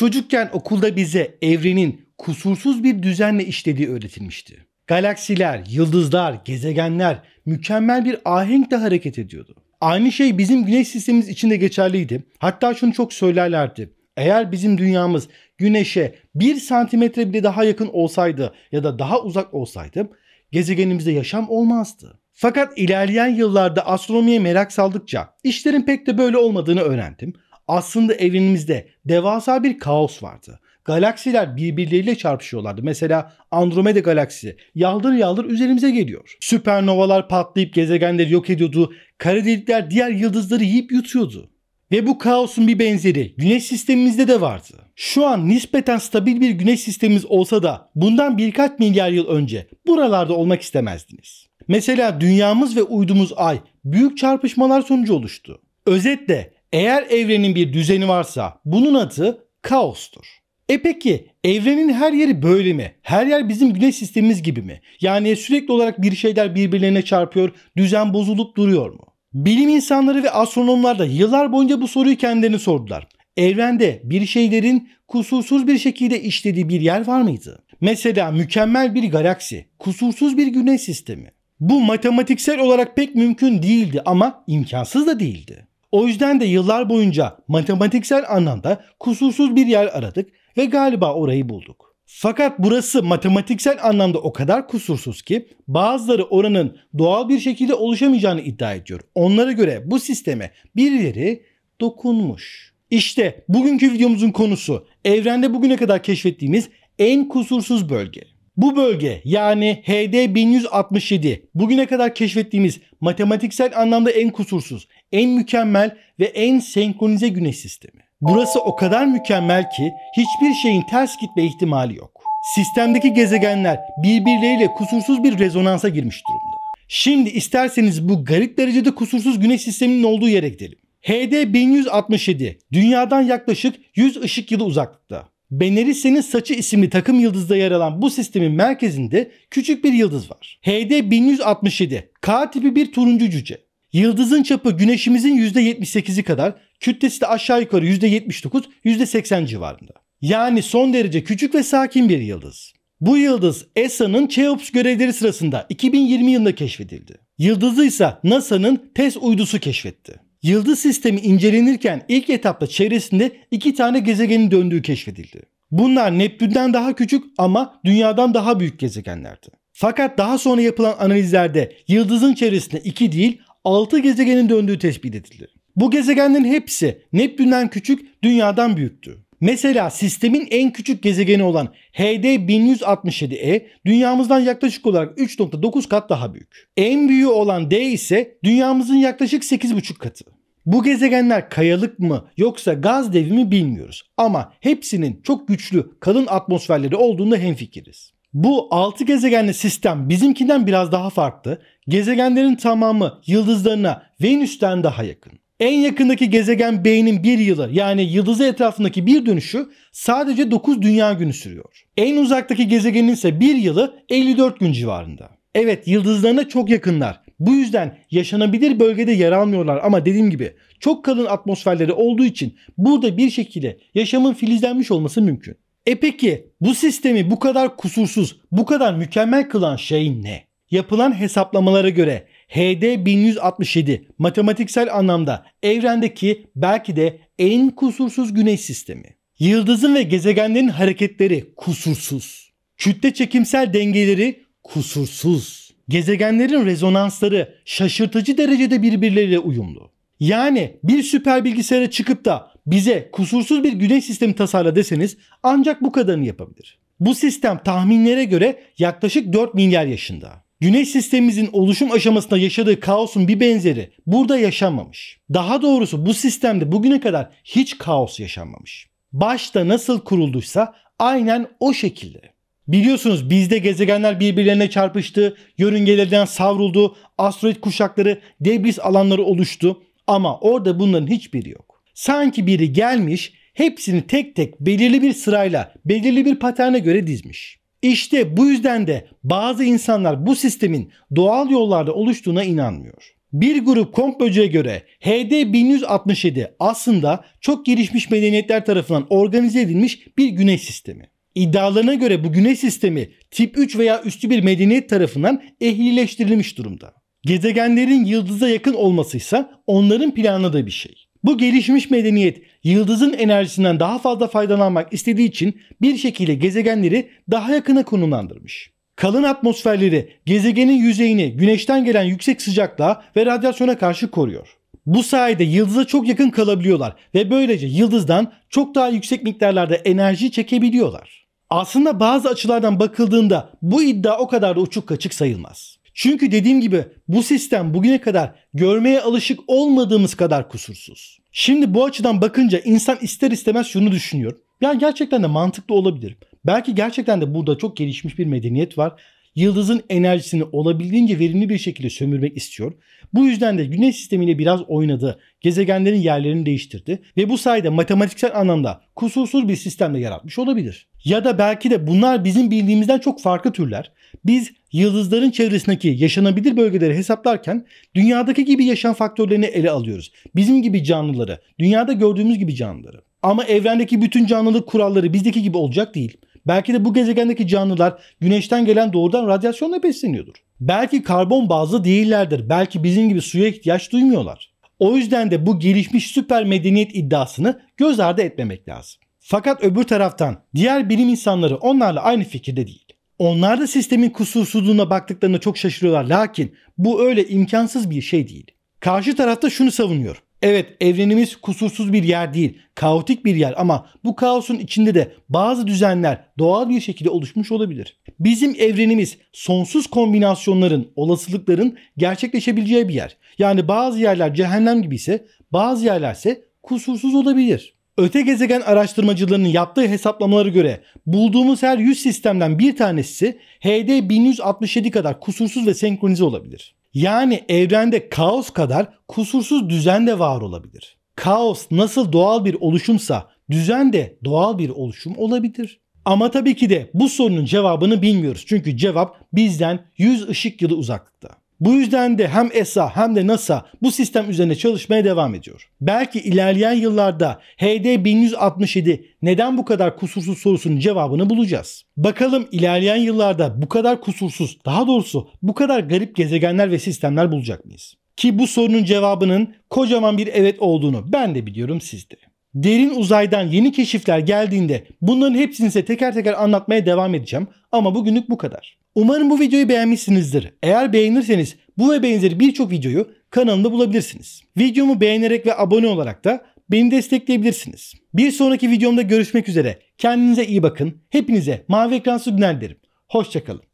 Çocukken okulda bize evrenin kusursuz bir düzenle işlediği öğretilmişti. Galaksiler, yıldızlar, gezegenler mükemmel bir ahenkle hareket ediyordu. Aynı şey bizim güneş sistemimiz için de geçerliydi. Hatta şunu çok söylerlerdi. Eğer bizim dünyamız güneşe bir santimetre bile daha yakın olsaydı ya da daha uzak olsaydı gezegenimizde yaşam olmazdı. Fakat ilerleyen yıllarda astronomiye merak saldıkça işlerin pek de böyle olmadığını öğrendim aslında evrenimizde devasa bir kaos vardı. Galaksiler birbirleriyle çarpışıyorlardı. Mesela Andromeda galaksisi yaldır yaldır üzerimize geliyor. Süpernovalar patlayıp gezegenleri yok ediyordu. Kara delikler diğer yıldızları yiyip yutuyordu. Ve bu kaosun bir benzeri güneş sistemimizde de vardı. Şu an nispeten stabil bir güneş sistemimiz olsa da bundan birkaç milyar yıl önce buralarda olmak istemezdiniz. Mesela dünyamız ve uydumuz ay büyük çarpışmalar sonucu oluştu. Özetle eğer evrenin bir düzeni varsa bunun adı kaostur. E peki evrenin her yeri böyle mi? Her yer bizim güneş sistemimiz gibi mi? Yani sürekli olarak bir şeyler birbirlerine çarpıyor, düzen bozulup duruyor mu? Bilim insanları ve astronomlar da yıllar boyunca bu soruyu kendilerini sordular. Evrende bir şeylerin kusursuz bir şekilde işlediği bir yer var mıydı? Mesela mükemmel bir galaksi, kusursuz bir güneş sistemi. Bu matematiksel olarak pek mümkün değildi ama imkansız da değildi. O yüzden de yıllar boyunca matematiksel anlamda kusursuz bir yer aradık ve galiba orayı bulduk. Fakat burası matematiksel anlamda o kadar kusursuz ki bazıları oranın doğal bir şekilde oluşamayacağını iddia ediyor. Onlara göre bu sisteme birileri dokunmuş. İşte bugünkü videomuzun konusu evrende bugüne kadar keşfettiğimiz en kusursuz bölge. Bu bölge yani HD 1167 bugüne kadar keşfettiğimiz matematiksel anlamda en kusursuz, en mükemmel ve en senkronize güneş sistemi. Burası o kadar mükemmel ki hiçbir şeyin ters gitme ihtimali yok. Sistemdeki gezegenler birbirleriyle kusursuz bir rezonansa girmiş durumda. Şimdi isterseniz bu garip derecede kusursuz güneş sisteminin olduğu yere gidelim. HD 1167 dünyadan yaklaşık 100 ışık yılı uzaklıkta. Benerisse'nin saçı isimli takım yıldızda yer alan bu sistemin merkezinde küçük bir yıldız var. HD 1167 K tipi bir turuncu cüce. Yıldızın çapı güneşimizin %78'i kadar, kütlesi de aşağı yukarı %79, %80 civarında. Yani son derece küçük ve sakin bir yıldız. Bu yıldız ESA'nın Cheops görevleri sırasında 2020 yılında keşfedildi. Yıldızı ise NASA'nın TESS uydusu keşfetti. Yıldız sistemi incelenirken ilk etapta çevresinde iki tane gezegenin döndüğü keşfedildi. Bunlar Neptün'den daha küçük ama Dünya'dan daha büyük gezegenlerdi. Fakat daha sonra yapılan analizlerde yıldızın çevresinde iki değil 6 gezegenin döndüğü tespit edildi. Bu gezegenlerin hepsi Neptün'den küçük, Dünya'dan büyüktü. Mesela sistemin en küçük gezegeni olan HD 1167e dünyamızdan yaklaşık olarak 3.9 kat daha büyük. En büyüğü olan D ise dünyamızın yaklaşık 8.5 katı. Bu gezegenler kayalık mı yoksa gaz devi mi bilmiyoruz ama hepsinin çok güçlü kalın atmosferleri olduğunda hemfikiriz. Bu 6 gezegenli sistem bizimkinden biraz daha farklı. Gezegenlerin tamamı yıldızlarına Venüs'ten daha yakın. En yakındaki gezegen B'nin bir yılı yani yıldızı etrafındaki bir dönüşü sadece 9 dünya günü sürüyor. En uzaktaki gezegenin ise bir yılı 54 gün civarında. Evet yıldızlarına çok yakınlar. Bu yüzden yaşanabilir bölgede yer almıyorlar ama dediğim gibi çok kalın atmosferleri olduğu için burada bir şekilde yaşamın filizlenmiş olması mümkün. E peki bu sistemi bu kadar kusursuz, bu kadar mükemmel kılan şey ne? Yapılan hesaplamalara göre HD 1167 matematiksel anlamda evrendeki belki de en kusursuz güneş sistemi. Yıldızın ve gezegenlerin hareketleri kusursuz. Kütle çekimsel dengeleri kusursuz. Gezegenlerin rezonansları şaşırtıcı derecede birbirleriyle uyumlu. Yani bir süper bilgisayara çıkıp da bize kusursuz bir güneş sistemi tasarla deseniz ancak bu kadarını yapabilir. Bu sistem tahminlere göre yaklaşık 4 milyar yaşında. Güneş sistemimizin oluşum aşamasında yaşadığı kaosun bir benzeri burada yaşanmamış. Daha doğrusu bu sistemde bugüne kadar hiç kaos yaşanmamış. Başta nasıl kurulduysa aynen o şekilde. Biliyorsunuz bizde gezegenler birbirlerine çarpıştı, yörüngelerden savruldu, asteroid kuşakları, debris alanları oluştu. Ama orada bunların hiçbiri yok. Sanki biri gelmiş hepsini tek tek belirli bir sırayla belirli bir paterne göre dizmiş. İşte bu yüzden de bazı insanlar bu sistemin doğal yollarda oluştuğuna inanmıyor. Bir grup komplocuya göre HD 1167 aslında çok gelişmiş medeniyetler tarafından organize edilmiş bir güneş sistemi. İddialarına göre bu güneş sistemi tip 3 veya üstü bir medeniyet tarafından ehlileştirilmiş durumda. Gezegenlerin yıldıza yakın olmasıysa onların planı da bir şey. Bu gelişmiş medeniyet yıldızın enerjisinden daha fazla faydalanmak istediği için bir şekilde gezegenleri daha yakına konumlandırmış. Kalın atmosferleri gezegenin yüzeyini güneşten gelen yüksek sıcaklığa ve radyasyona karşı koruyor. Bu sayede yıldıza çok yakın kalabiliyorlar ve böylece yıldızdan çok daha yüksek miktarlarda enerji çekebiliyorlar. Aslında bazı açılardan bakıldığında bu iddia o kadar da uçuk kaçık sayılmaz. Çünkü dediğim gibi bu sistem bugüne kadar görmeye alışık olmadığımız kadar kusursuz. Şimdi bu açıdan bakınca insan ister istemez şunu düşünüyor. Ya gerçekten de mantıklı olabilir. Belki gerçekten de burada çok gelişmiş bir medeniyet var Yıldızın enerjisini olabildiğince verimli bir şekilde sömürmek istiyor. Bu yüzden de güneş sistemiyle biraz oynadı. Gezegenlerin yerlerini değiştirdi ve bu sayede matematiksel anlamda kusursuz bir sistemle yaratmış olabilir. Ya da belki de bunlar bizim bildiğimizden çok farklı türler. Biz yıldızların çevresindeki yaşanabilir bölgeleri hesaplarken dünyadaki gibi yaşam faktörlerini ele alıyoruz. Bizim gibi canlıları, dünyada gördüğümüz gibi canlıları. Ama evrendeki bütün canlılık kuralları bizdeki gibi olacak değil. Belki de bu gezegendeki canlılar güneşten gelen doğrudan radyasyonla besleniyordur. Belki karbon bazlı değillerdir. Belki bizim gibi suya ihtiyaç duymuyorlar. O yüzden de bu gelişmiş süper medeniyet iddiasını göz ardı etmemek lazım. Fakat öbür taraftan diğer bilim insanları onlarla aynı fikirde değil. Onlar da sistemin kusursuzluğuna baktıklarında çok şaşırıyorlar. Lakin bu öyle imkansız bir şey değil. Karşı tarafta şunu savunuyor. Evet evrenimiz kusursuz bir yer değil, kaotik bir yer ama bu kaosun içinde de bazı düzenler doğal bir şekilde oluşmuş olabilir. Bizim evrenimiz sonsuz kombinasyonların, olasılıkların gerçekleşebileceği bir yer. Yani bazı yerler cehennem gibi ise bazı yerlerse kusursuz olabilir. Öte gezegen araştırmacılarının yaptığı hesaplamalara göre bulduğumuz her 100 sistemden bir tanesi HD 1167 kadar kusursuz ve senkronize olabilir. Yani evrende kaos kadar kusursuz düzen de var olabilir. Kaos nasıl doğal bir oluşumsa düzen de doğal bir oluşum olabilir. Ama tabii ki de bu sorunun cevabını bilmiyoruz. Çünkü cevap bizden 100 ışık yılı uzaklıkta. Bu yüzden de hem ESA hem de NASA bu sistem üzerine çalışmaya devam ediyor. Belki ilerleyen yıllarda HD 1167 neden bu kadar kusursuz sorusunun cevabını bulacağız. Bakalım ilerleyen yıllarda bu kadar kusursuz, daha doğrusu bu kadar garip gezegenler ve sistemler bulacak mıyız? Ki bu sorunun cevabının kocaman bir evet olduğunu ben de biliyorum siz de. Derin uzaydan yeni keşifler geldiğinde bunların hepsini size teker teker anlatmaya devam edeceğim. Ama bugünlük bu kadar. Umarım bu videoyu beğenmişsinizdir. Eğer beğenirseniz bu ve benzeri birçok videoyu kanalımda bulabilirsiniz. Videomu beğenerek ve abone olarak da beni destekleyebilirsiniz. Bir sonraki videomda görüşmek üzere. Kendinize iyi bakın. Hepinize mavi ekransı günler dilerim. Hoşçakalın.